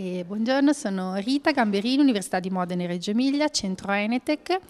E buongiorno, sono Rita Gamberini, Università di Modena e Reggio Emilia, centro Enetec.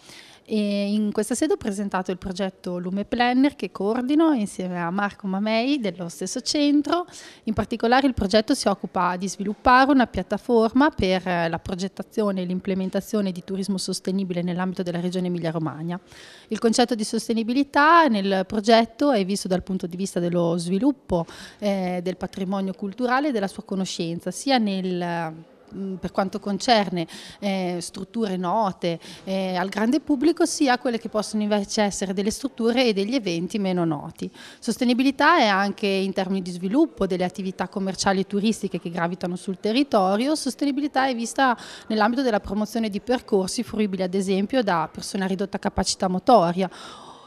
E in questa sede ho presentato il progetto Lume Planner che coordino insieme a Marco Mamei dello stesso centro. In particolare il progetto si occupa di sviluppare una piattaforma per la progettazione e l'implementazione di turismo sostenibile nell'ambito della regione Emilia-Romagna. Il concetto di sostenibilità nel progetto è visto dal punto di vista dello sviluppo eh, del patrimonio culturale e della sua conoscenza, sia nel eh, mm, per quanto concerne eh, strutture note eh, al grande pubblico sia quelle che possono invece essere delle strutture e degli eventi meno noti. Sostenibilità è anche in termini di sviluppo delle attività commerciali e turistiche che gravitano sul territorio, sostenibilità è vista nell'ambito della promozione di percorsi fruibili ad esempio da persone a ridotta capacità motoria,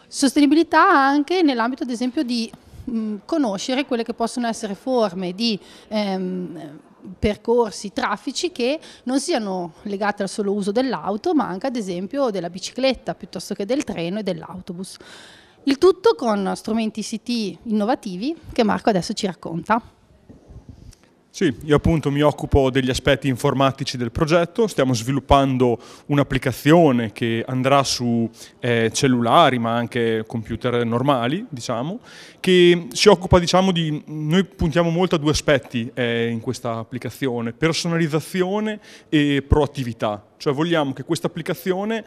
sostenibilità anche nell'ambito ad esempio di mh, mm, conoscere quelle che possono essere forme di ehm, percorsi, traffici che non siano legati al solo uso dell'auto, ma anche ad esempio della bicicletta piuttosto che del treno e dell'autobus. Il tutto con strumenti ICT innovativi che Marco adesso ci racconta. Sì, io appunto mi occupo degli aspetti informatici del progetto, stiamo sviluppando un'applicazione che andrà su eh, cellulari ma anche computer normali, diciamo, che si occupa diciamo di, noi puntiamo molto a due aspetti eh, in questa applicazione, personalizzazione e proattività, cioè vogliamo che questa applicazione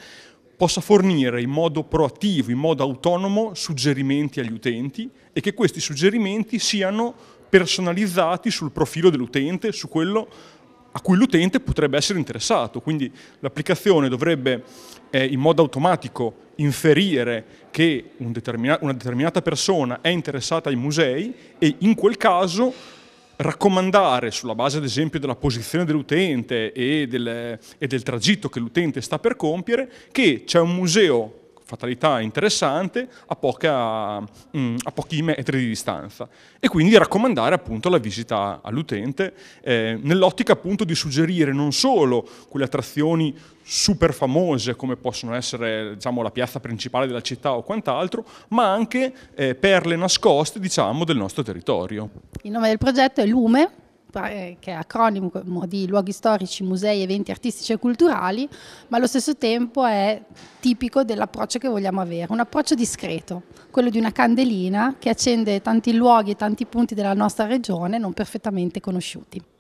possa fornire in modo proattivo, in modo autonomo, suggerimenti agli utenti e che questi suggerimenti siano personalizzati sul profilo dell'utente, su quello a cui l'utente potrebbe essere interessato. Quindi l'applicazione dovrebbe eh, in modo automatico inferire che un determina una determinata persona è interessata ai musei e in quel caso raccomandare sulla base ad esempio della posizione dell'utente e, del, e del tragitto che l'utente sta per compiere che c'è un museo fatalità interessante, a, poca, mm, a pochi metri di distanza. E quindi raccomandare appunto la visita all'utente, eh, nell'ottica appunto di suggerire non solo quelle attrazioni super famose come possono essere diciamo, la piazza principale della città o quant'altro, ma anche eh, perle nascoste diciamo, del nostro territorio. Il nome del progetto è Lume, eh, che è acronimo di luoghi storici, musei, eventi artistici e culturali, ma allo stesso tempo è tipico dell'approccio che vogliamo avere, un approccio discreto, quello di una candelina che accende tanti luoghi e tanti punti della nostra regione non perfettamente conosciuti.